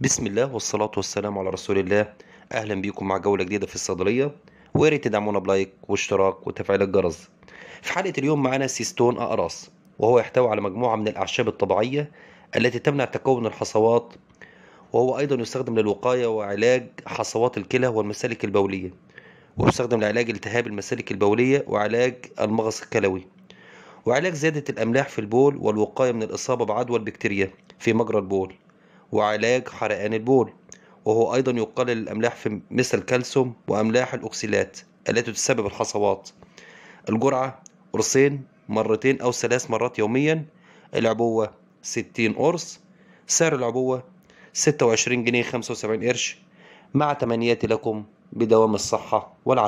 بسم الله والصلاة والسلام على رسول الله أهلا بيكم مع جولة جديدة في الصيدلية ويا ريت تدعمونا بلايك واشتراك وتفعيل الجرس في حلقة اليوم معانا سيستون أقراص وهو يحتوي على مجموعة من الأعشاب الطبيعية التي تمنع تكون الحصوات وهو أيضا يستخدم للوقاية وعلاج حصوات الكلى والمسالك البولية ويستخدم لعلاج التهاب المسالك البولية وعلاج المغص الكلوي وعلاج زيادة الأملاح في البول والوقاية من الإصابة بعدوى البكتيريا في مجرى البول وعلاج حرقان البول وهو أيضا يقلل الأملاح في مثل الكالسيوم وأملاح الأوكسيلات التي تسبب الحصوات الجرعة قرصين مرتين أو ثلاث مرات يوميا العبوة 60 قرص سعر العبوة 26 جنيه 75 قرش مع تمنياتي لكم بدوام الصحة والعافية